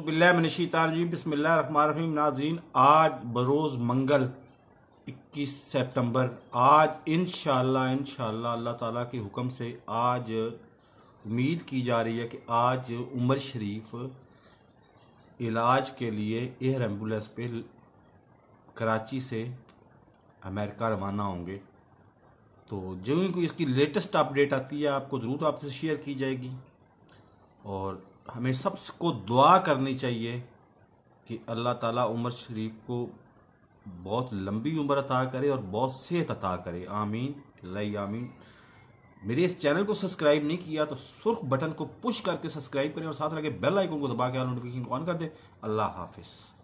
बिल्लाशीतानजीम बसमीम नाजीन आज बरोज़ मंगल 21 सितंबर आज इन इन अल्लाह ताला के हुक्म से आज उम्मीद की जा रही है कि आज उमर शरीफ इलाज के लिए एयर एम्बुलेंस पे कराची से अमेरिका रवाना होंगे तो जो कोई इसकी लेटेस्ट अपडेट आती है आपको ज़रूर आपसे शेयर की जाएगी और हमें सबको दुआ करनी चाहिए कि अल्लाह ताला उमर शरीफ को बहुत लंबी उम्र अता करे और बहुत सेहत अता करे आमीन लई आमीन मेरे इस चैनल को सब्सक्राइब नहीं किया तो सुर्ख बटन को पुश करके सब्सक्राइब करें और साथ लगे बेल आइकन को दबा के नोटिफिकेशन ऑन कर दें अल्लाह हाफिज़